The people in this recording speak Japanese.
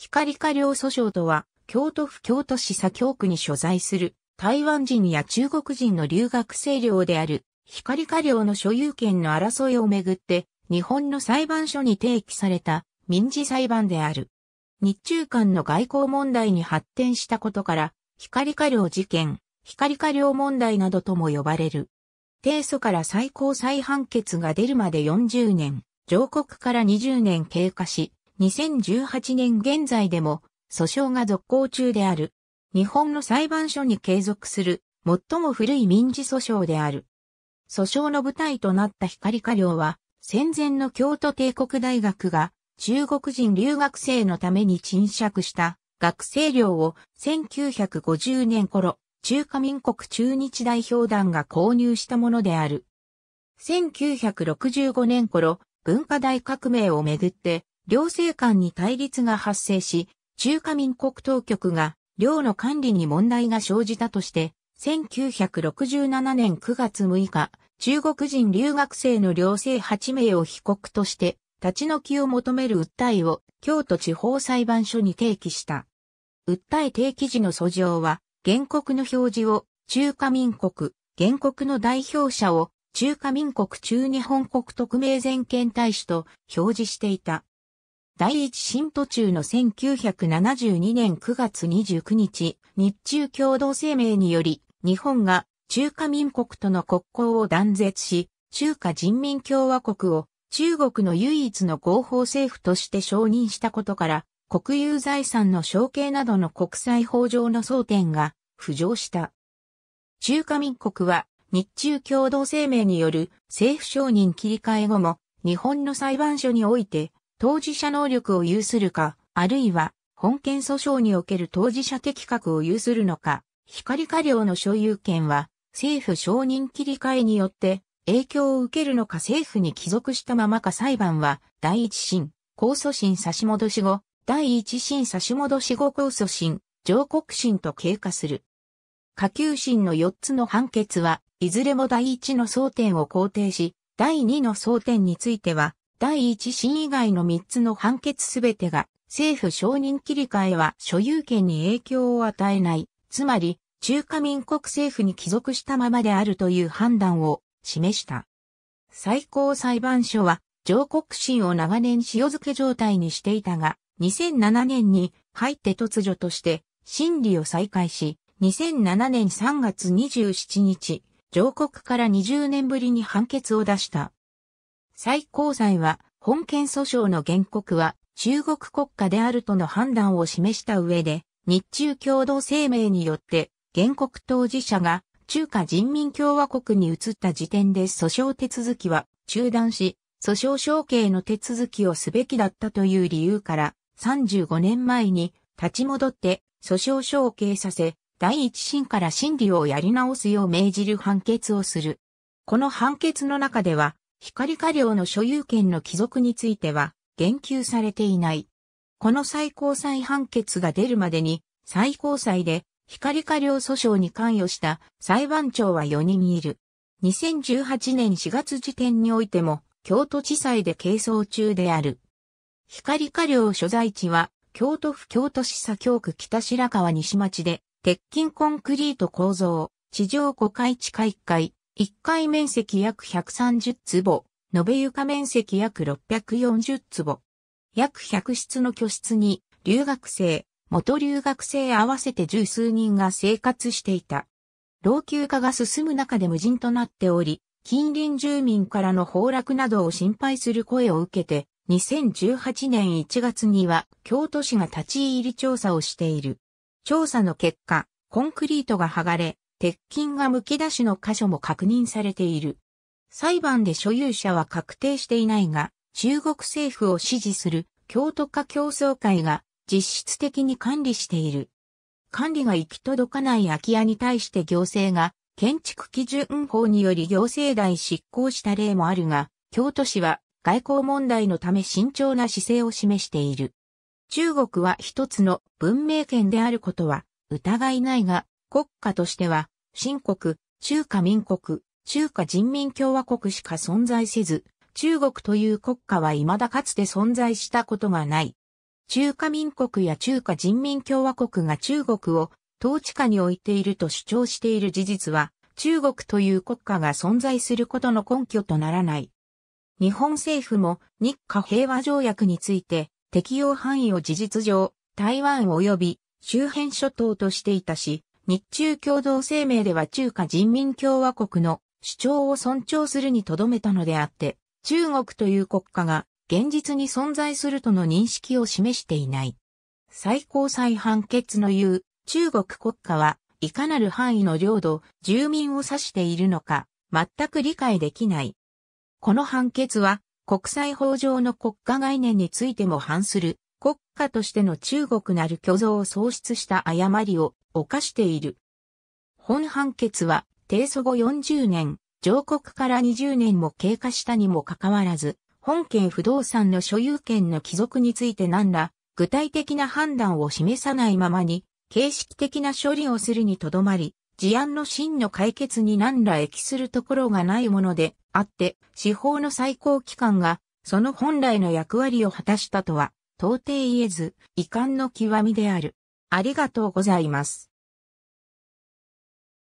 光化量訴訟とは、京都府京都市左京区に所在する台湾人や中国人の留学生寮である光化量の所有権の争いをめぐって、日本の裁判所に提起された民事裁判である。日中間の外交問題に発展したことから、光化量事件、光化量問題などとも呼ばれる。提訴から最高裁判決が出るまで40年、上告から20年経過し、2018年現在でも訴訟が続行中である。日本の裁判所に継続する最も古い民事訴訟である。訴訟の舞台となった光家領は戦前の京都帝国大学が中国人留学生のために沈借した学生寮を1950年頃中華民国中日代表団が購入したものである。1965年頃文化大革命をめぐって両政官に対立が発生し、中華民国当局が領の管理に問題が生じたとして、1967年9月6日、中国人留学生の両生8名を被告として、立ち退きを求める訴えを京都地方裁判所に提起した。訴え提起時の訴状は、原告の表示を中華民国、原告の代表者を中華民国中日本国特命全権大使と表示していた。第一新途中の1972年9月29日、日中共同声明により、日本が中華民国との国交を断絶し、中華人民共和国を中国の唯一の合法政府として承認したことから、国有財産の承継などの国際法上の争点が浮上した。中華民国は日中共同声明による政府承認切り替え後も日本の裁判所において当事者能力を有するか、あるいは本件訴訟における当事者的確を有するのか、光過量の所有権は政府承認切り替えによって影響を受けるのか政府に帰属したままか裁判は第一審、控訴審差し戻し後、第一審差し戻し後控訴審、上告審と経過する。下級審の4つの判決は、いずれも第一の争点を肯定し、第二の争点については、第一審以外の3つの判決すべてが、政府承認切り替えは所有権に影響を与えない、つまり、中華民国政府に帰属したままであるという判断を示した。最高裁判所は、上国審を長年塩漬け状態にしていたが、2007年に入って突如として審理を再開し、2007年3月27日、上国から20年ぶりに判決を出した。最高裁は、本件訴訟の原告は中国国家であるとの判断を示した上で、日中共同声明によって、原告当事者が中華人民共和国に移った時点で訴訟手続きは中断し、訴訟承継の手続きをすべきだったという理由から、35年前に立ち戻って訴訟承継させ、第一審から審理をやり直すよう命じる判決をする。この判決の中では、光火料の所有権の帰属については、言及されていない。この最高裁判決が出るまでに、最高裁で、光火料訴訟に関与した裁判長は4人いる。2018年4月時点においても、京都地裁で係争中である。光火料所在地は、京都府京都市左京区北白川西町で、鉄筋コンクリート構造、地上5階地下1階、1階面積約130坪、延べ床面積約640坪。約100室の居室に、留学生、元留学生合わせて十数人が生活していた。老朽化が進む中で無人となっており、近隣住民からの崩落などを心配する声を受けて、2018年1月には京都市が立ち入り調査をしている。調査の結果、コンクリートが剥がれ、鉄筋が剥き出しの箇所も確認されている。裁判で所有者は確定していないが、中国政府を支持する京都化競争会が実質的に管理している。管理が行き届かない空き家に対して行政が建築基準法により行政代執行した例もあるが、京都市は外交問題のため慎重な姿勢を示している。中国は一つの文明圏であることは疑いないが、国家としては、新国、中華民国、中華人民共和国しか存在せず、中国という国家は未だかつて存在したことがない。中華民国や中華人民共和国が中国を統治下に置いていると主張している事実は、中国という国家が存在することの根拠とならない。日本政府も日華平和条約について適用範囲を事実上、台湾及び周辺諸島としていたし、日中共同声明では中華人民共和国の主張を尊重するにとどめたのであって、中国という国家が現実に存在するとの認識を示していない。最高裁判決の言う中国国家はいかなる範囲の領土、住民を指しているのか、全く理解できない。この判決は国際法上の国家概念についても反する国家としての中国なる虚像を喪失した誤りを犯している。本判決は、提訴後40年、上告から20年も経過したにもかかわらず、本件不動産の所有権の帰属について何ら具体的な判断を示さないままに、形式的な処理をするにとどまり、事案の真の解決に何ら益するところがないものであって、司法の最高機関が、その本来の役割を果たしたとは、到底言えず、遺憾の極みである。ありがとうございます。